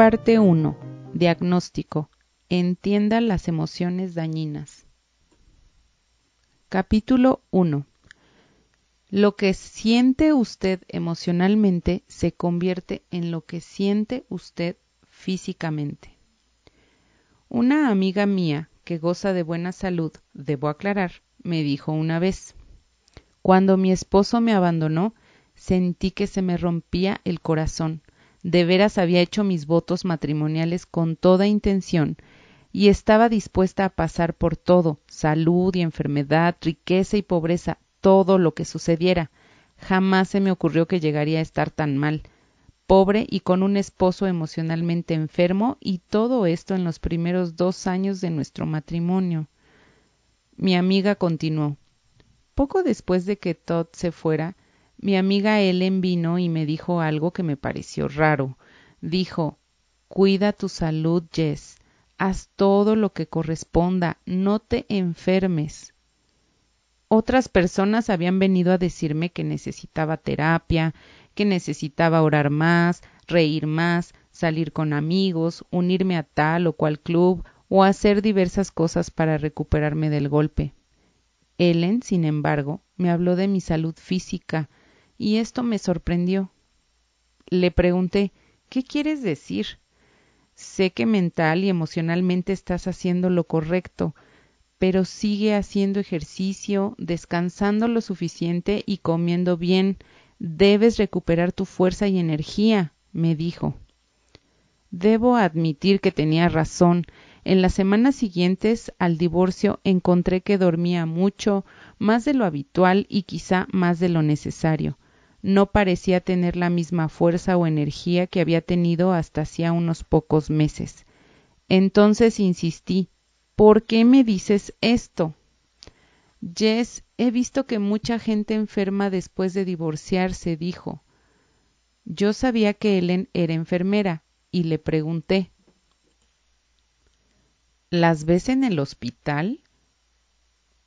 Parte 1. Diagnóstico. Entienda las emociones dañinas. Capítulo 1. Lo que siente usted emocionalmente se convierte en lo que siente usted físicamente. Una amiga mía que goza de buena salud, debo aclarar, me dijo una vez, cuando mi esposo me abandonó, sentí que se me rompía el corazón, de veras había hecho mis votos matrimoniales con toda intención, y estaba dispuesta a pasar por todo, salud y enfermedad, riqueza y pobreza, todo lo que sucediera. Jamás se me ocurrió que llegaría a estar tan mal, pobre y con un esposo emocionalmente enfermo, y todo esto en los primeros dos años de nuestro matrimonio. Mi amiga continuó. Poco después de que Todd se fuera, mi amiga Ellen vino y me dijo algo que me pareció raro. Dijo Cuida tu salud, Jess. Haz todo lo que corresponda. No te enfermes. Otras personas habían venido a decirme que necesitaba terapia, que necesitaba orar más, reír más, salir con amigos, unirme a tal o cual club o hacer diversas cosas para recuperarme del golpe. Ellen, sin embargo, me habló de mi salud física, y esto me sorprendió. Le pregunté ¿Qué quieres decir? Sé que mental y emocionalmente estás haciendo lo correcto, pero sigue haciendo ejercicio, descansando lo suficiente y comiendo bien. Debes recuperar tu fuerza y energía, me dijo. Debo admitir que tenía razón. En las semanas siguientes al divorcio encontré que dormía mucho, más de lo habitual y quizá más de lo necesario no parecía tener la misma fuerza o energía que había tenido hasta hacía unos pocos meses. Entonces insistí ¿Por qué me dices esto? Jess, he visto que mucha gente enferma después de divorciarse, dijo. Yo sabía que Ellen era enfermera y le pregunté. ¿Las ves en el hospital?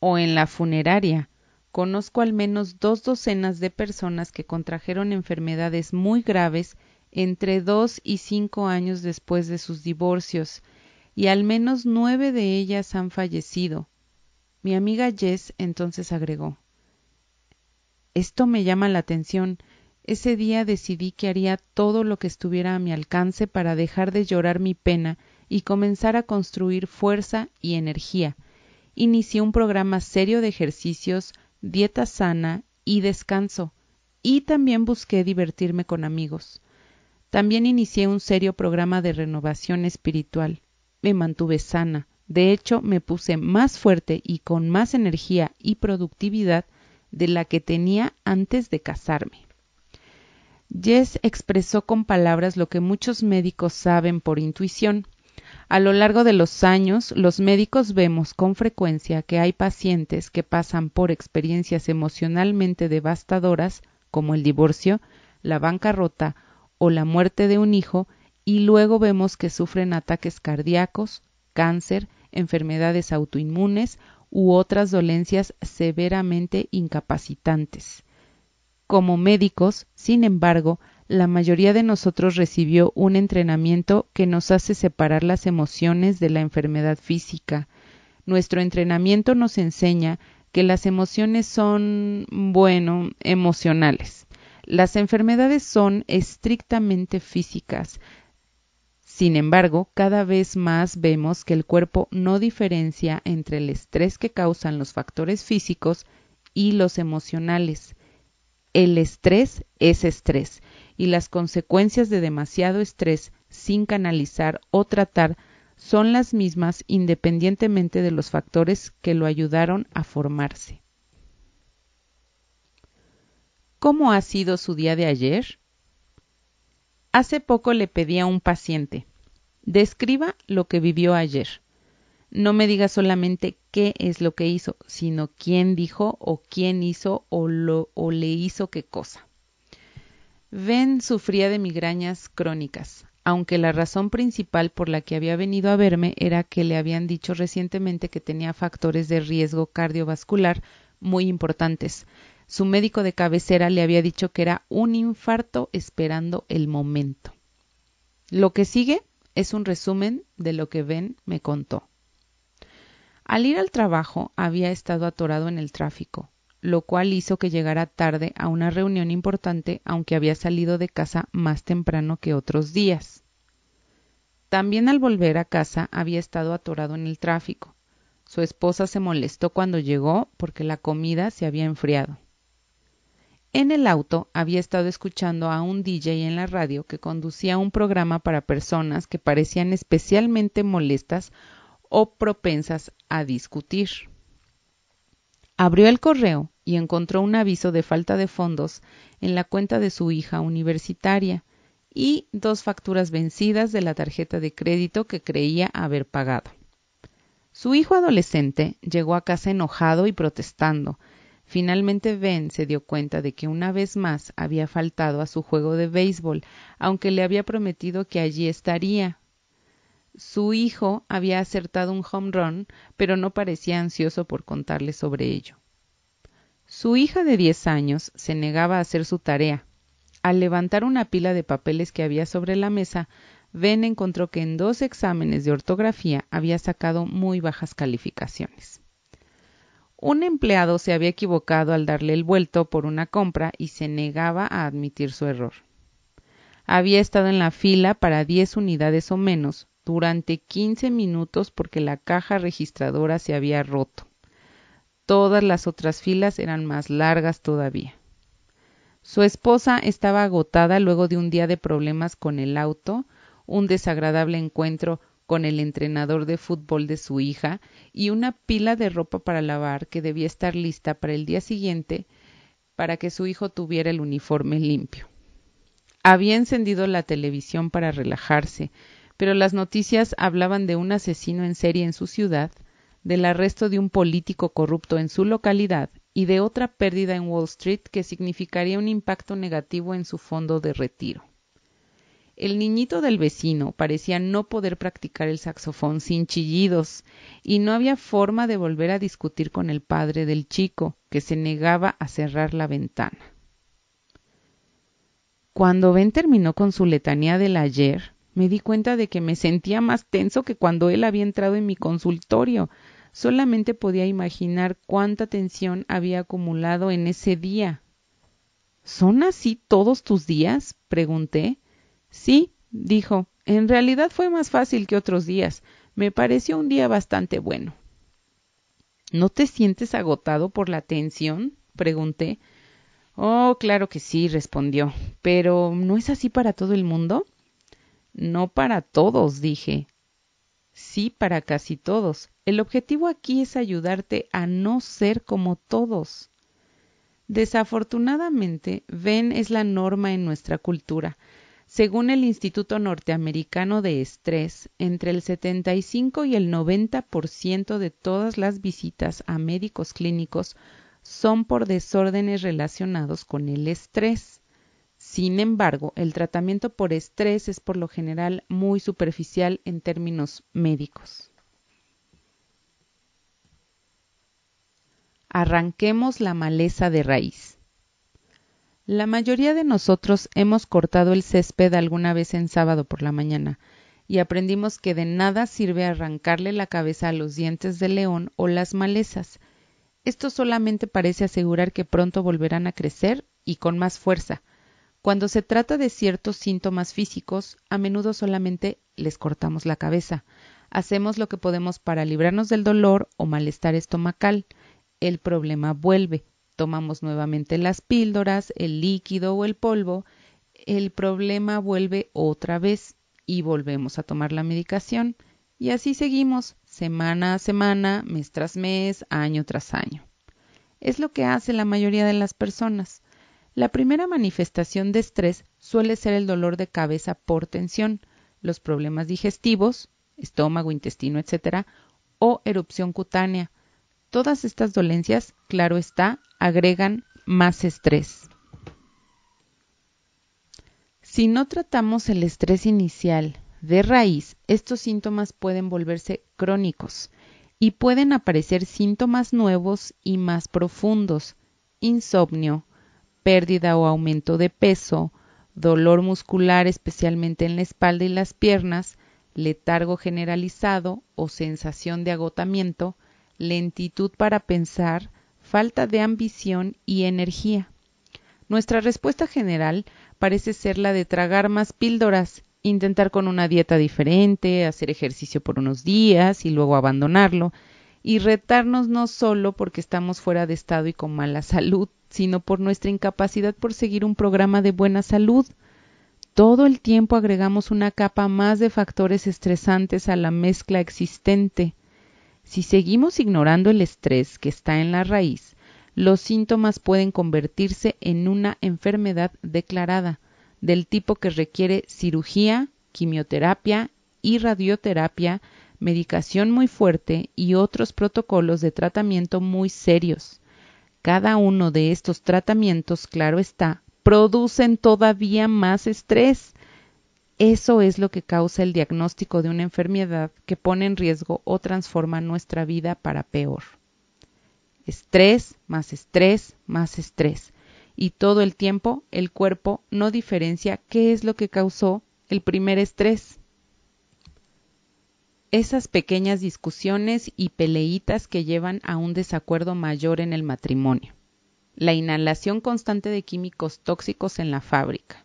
¿O en la funeraria? conozco al menos dos docenas de personas que contrajeron enfermedades muy graves entre dos y cinco años después de sus divorcios, y al menos nueve de ellas han fallecido. Mi amiga Jess entonces agregó Esto me llama la atención. Ese día decidí que haría todo lo que estuviera a mi alcance para dejar de llorar mi pena y comenzar a construir fuerza y energía. Inicié un programa serio de ejercicios, dieta sana y descanso, y también busqué divertirme con amigos. También inicié un serio programa de renovación espiritual. Me mantuve sana, de hecho me puse más fuerte y con más energía y productividad de la que tenía antes de casarme. Jess expresó con palabras lo que muchos médicos saben por intuición, a lo largo de los años, los médicos vemos con frecuencia que hay pacientes que pasan por experiencias emocionalmente devastadoras, como el divorcio, la bancarrota o la muerte de un hijo, y luego vemos que sufren ataques cardíacos, cáncer, enfermedades autoinmunes u otras dolencias severamente incapacitantes. Como médicos, sin embargo, la mayoría de nosotros recibió un entrenamiento que nos hace separar las emociones de la enfermedad física. Nuestro entrenamiento nos enseña que las emociones son, bueno, emocionales. Las enfermedades son estrictamente físicas. Sin embargo, cada vez más vemos que el cuerpo no diferencia entre el estrés que causan los factores físicos y los emocionales. El estrés es estrés y las consecuencias de demasiado estrés sin canalizar o tratar son las mismas independientemente de los factores que lo ayudaron a formarse. ¿Cómo ha sido su día de ayer? Hace poco le pedí a un paciente, describa lo que vivió ayer. No me diga solamente qué es lo que hizo, sino quién dijo o quién hizo o, lo, o le hizo qué cosa. Ben sufría de migrañas crónicas, aunque la razón principal por la que había venido a verme era que le habían dicho recientemente que tenía factores de riesgo cardiovascular muy importantes. Su médico de cabecera le había dicho que era un infarto esperando el momento. Lo que sigue es un resumen de lo que Ben me contó. Al ir al trabajo había estado atorado en el tráfico, lo cual hizo que llegara tarde a una reunión importante aunque había salido de casa más temprano que otros días. También al volver a casa había estado atorado en el tráfico. Su esposa se molestó cuando llegó porque la comida se había enfriado. En el auto había estado escuchando a un DJ en la radio que conducía un programa para personas que parecían especialmente molestas o propensas a discutir. Abrió el correo y encontró un aviso de falta de fondos en la cuenta de su hija universitaria y dos facturas vencidas de la tarjeta de crédito que creía haber pagado. Su hijo adolescente llegó a casa enojado y protestando. Finalmente Ben se dio cuenta de que una vez más había faltado a su juego de béisbol, aunque le había prometido que allí estaría, su hijo había acertado un home run, pero no parecía ansioso por contarle sobre ello. Su hija de diez años se negaba a hacer su tarea. Al levantar una pila de papeles que había sobre la mesa, Ben encontró que en dos exámenes de ortografía había sacado muy bajas calificaciones. Un empleado se había equivocado al darle el vuelto por una compra y se negaba a admitir su error. Había estado en la fila para diez unidades o menos, durante 15 minutos porque la caja registradora se había roto. Todas las otras filas eran más largas todavía. Su esposa estaba agotada luego de un día de problemas con el auto, un desagradable encuentro con el entrenador de fútbol de su hija y una pila de ropa para lavar que debía estar lista para el día siguiente para que su hijo tuviera el uniforme limpio. Había encendido la televisión para relajarse pero las noticias hablaban de un asesino en serie en su ciudad, del arresto de un político corrupto en su localidad y de otra pérdida en Wall Street que significaría un impacto negativo en su fondo de retiro. El niñito del vecino parecía no poder practicar el saxofón sin chillidos, y no había forma de volver a discutir con el padre del chico, que se negaba a cerrar la ventana. Cuando Ben terminó con su letanía del ayer, me di cuenta de que me sentía más tenso que cuando él había entrado en mi consultorio. Solamente podía imaginar cuánta tensión había acumulado en ese día. ¿Son así todos tus días? pregunté. Sí, dijo. En realidad fue más fácil que otros días. Me pareció un día bastante bueno. ¿No te sientes agotado por la tensión? pregunté. Oh, claro que sí, respondió. Pero ¿no es así para todo el mundo? No para todos, dije. Sí, para casi todos. El objetivo aquí es ayudarte a no ser como todos. Desafortunadamente, ven es la norma en nuestra cultura. Según el Instituto Norteamericano de Estrés, entre el 75 y el 90% de todas las visitas a médicos clínicos son por desórdenes relacionados con el estrés. Sin embargo, el tratamiento por estrés es por lo general muy superficial en términos médicos. Arranquemos la maleza de raíz. La mayoría de nosotros hemos cortado el césped alguna vez en sábado por la mañana y aprendimos que de nada sirve arrancarle la cabeza a los dientes de león o las malezas. Esto solamente parece asegurar que pronto volverán a crecer y con más fuerza, cuando se trata de ciertos síntomas físicos, a menudo solamente les cortamos la cabeza. Hacemos lo que podemos para librarnos del dolor o malestar estomacal. El problema vuelve. Tomamos nuevamente las píldoras, el líquido o el polvo. El problema vuelve otra vez y volvemos a tomar la medicación. Y así seguimos, semana a semana, mes tras mes, año tras año. Es lo que hace la mayoría de las personas. La primera manifestación de estrés suele ser el dolor de cabeza por tensión, los problemas digestivos, estómago, intestino, etc., o erupción cutánea. Todas estas dolencias, claro está, agregan más estrés. Si no tratamos el estrés inicial de raíz, estos síntomas pueden volverse crónicos y pueden aparecer síntomas nuevos y más profundos, insomnio, pérdida o aumento de peso, dolor muscular especialmente en la espalda y las piernas, letargo generalizado o sensación de agotamiento, lentitud para pensar, falta de ambición y energía. Nuestra respuesta general parece ser la de tragar más píldoras, intentar con una dieta diferente, hacer ejercicio por unos días y luego abandonarlo, y retarnos no solo porque estamos fuera de estado y con mala salud, sino por nuestra incapacidad por seguir un programa de buena salud. Todo el tiempo agregamos una capa más de factores estresantes a la mezcla existente. Si seguimos ignorando el estrés que está en la raíz, los síntomas pueden convertirse en una enfermedad declarada, del tipo que requiere cirugía, quimioterapia y radioterapia medicación muy fuerte y otros protocolos de tratamiento muy serios. Cada uno de estos tratamientos, claro está, producen todavía más estrés. Eso es lo que causa el diagnóstico de una enfermedad que pone en riesgo o transforma nuestra vida para peor. Estrés, más estrés, más estrés. Y todo el tiempo el cuerpo no diferencia qué es lo que causó el primer estrés esas pequeñas discusiones y peleitas que llevan a un desacuerdo mayor en el matrimonio, la inhalación constante de químicos tóxicos en la fábrica,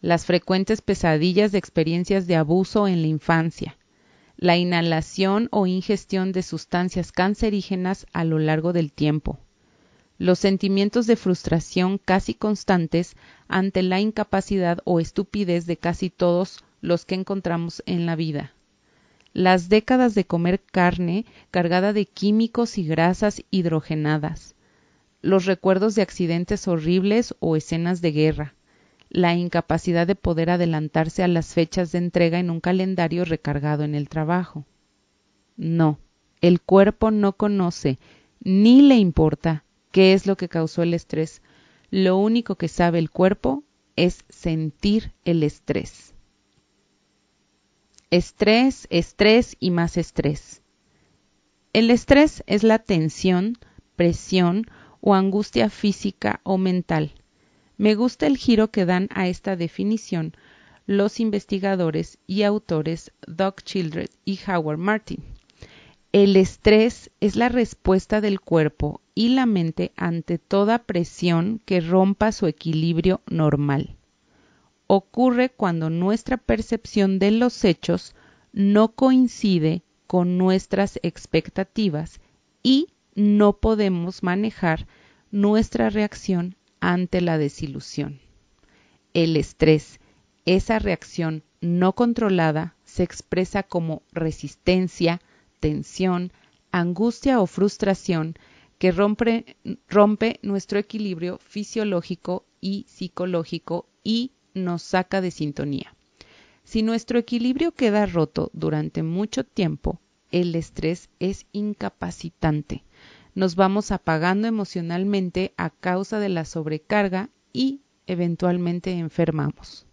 las frecuentes pesadillas de experiencias de abuso en la infancia, la inhalación o ingestión de sustancias cancerígenas a lo largo del tiempo, los sentimientos de frustración casi constantes ante la incapacidad o estupidez de casi todos los que encontramos en la vida, las décadas de comer carne cargada de químicos y grasas hidrogenadas, los recuerdos de accidentes horribles o escenas de guerra, la incapacidad de poder adelantarse a las fechas de entrega en un calendario recargado en el trabajo. No, el cuerpo no conoce ni le importa qué es lo que causó el estrés. Lo único que sabe el cuerpo es sentir el estrés estrés, estrés y más estrés. El estrés es la tensión, presión o angustia física o mental. Me gusta el giro que dan a esta definición los investigadores y autores Doug Children y Howard Martin. El estrés es la respuesta del cuerpo y la mente ante toda presión que rompa su equilibrio normal ocurre cuando nuestra percepción de los hechos no coincide con nuestras expectativas y no podemos manejar nuestra reacción ante la desilusión. El estrés, esa reacción no controlada, se expresa como resistencia, tensión, angustia o frustración que rompe, nuestro equilibrio fisiológico y psicológico y nos saca de sintonía. Si nuestro equilibrio queda roto durante mucho tiempo, el estrés es incapacitante. Nos vamos apagando emocionalmente a causa de la sobrecarga y eventualmente enfermamos.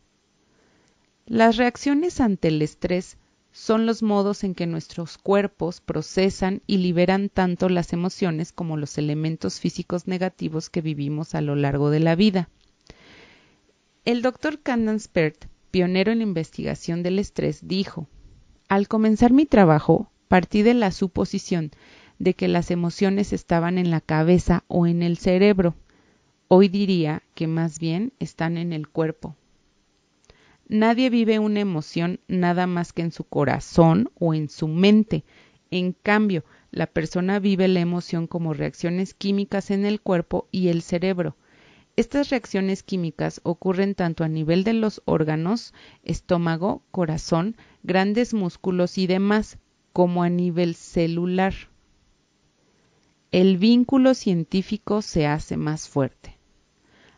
Las reacciones ante el estrés son los modos en que nuestros cuerpos procesan y liberan tanto las emociones como los elementos físicos negativos que vivimos a lo largo de la vida. El doctor Candanspert, pionero en la investigación del estrés, dijo, al comenzar mi trabajo, partí de la suposición de que las emociones estaban en la cabeza o en el cerebro. Hoy diría que más bien están en el cuerpo. Nadie vive una emoción nada más que en su corazón o en su mente. En cambio, la persona vive la emoción como reacciones químicas en el cuerpo y el cerebro. Estas reacciones químicas ocurren tanto a nivel de los órganos, estómago, corazón, grandes músculos y demás, como a nivel celular. El vínculo científico se hace más fuerte.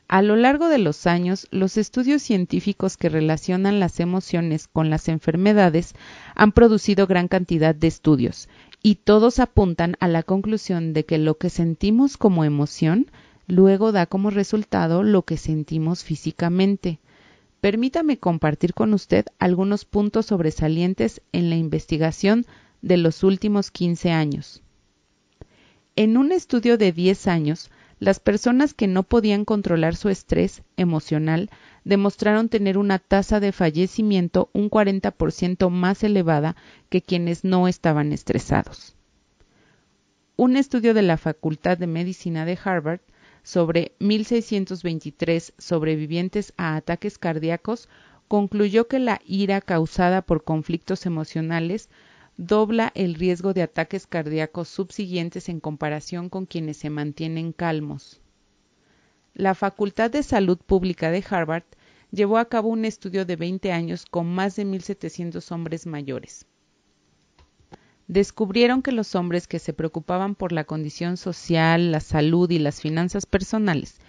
A lo largo de los años, los estudios científicos que relacionan las emociones con las enfermedades han producido gran cantidad de estudios, y todos apuntan a la conclusión de que lo que sentimos como emoción luego da como resultado lo que sentimos físicamente. Permítame compartir con usted algunos puntos sobresalientes en la investigación de los últimos 15 años. En un estudio de 10 años, las personas que no podían controlar su estrés emocional demostraron tener una tasa de fallecimiento un 40% más elevada que quienes no estaban estresados. Un estudio de la Facultad de Medicina de Harvard sobre 1.623 sobrevivientes a ataques cardíacos concluyó que la ira causada por conflictos emocionales dobla el riesgo de ataques cardíacos subsiguientes en comparación con quienes se mantienen calmos. La Facultad de Salud Pública de Harvard llevó a cabo un estudio de 20 años con más de 1.700 hombres mayores descubrieron que los hombres que se preocupaban por la condición social, la salud y las finanzas personales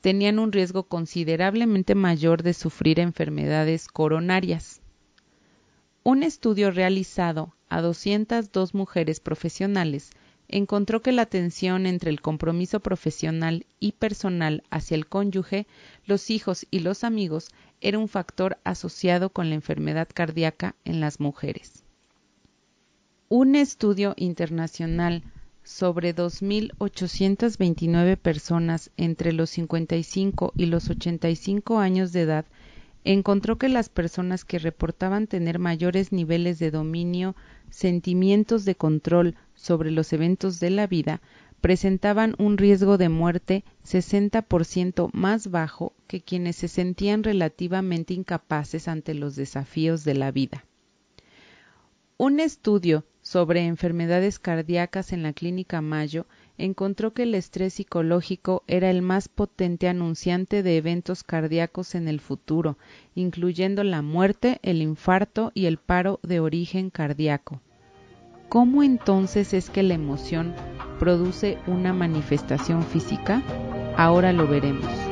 tenían un riesgo considerablemente mayor de sufrir enfermedades coronarias. Un estudio realizado a 202 mujeres profesionales encontró que la tensión entre el compromiso profesional y personal hacia el cónyuge, los hijos y los amigos era un factor asociado con la enfermedad cardíaca en las mujeres. Un estudio internacional sobre 2.829 personas entre los 55 y los 85 años de edad encontró que las personas que reportaban tener mayores niveles de dominio, sentimientos de control sobre los eventos de la vida, presentaban un riesgo de muerte 60% más bajo que quienes se sentían relativamente incapaces ante los desafíos de la vida. Un estudio sobre enfermedades cardíacas en la Clínica Mayo encontró que el estrés psicológico era el más potente anunciante de eventos cardíacos en el futuro, incluyendo la muerte, el infarto y el paro de origen cardíaco. ¿Cómo entonces es que la emoción produce una manifestación física? Ahora lo veremos.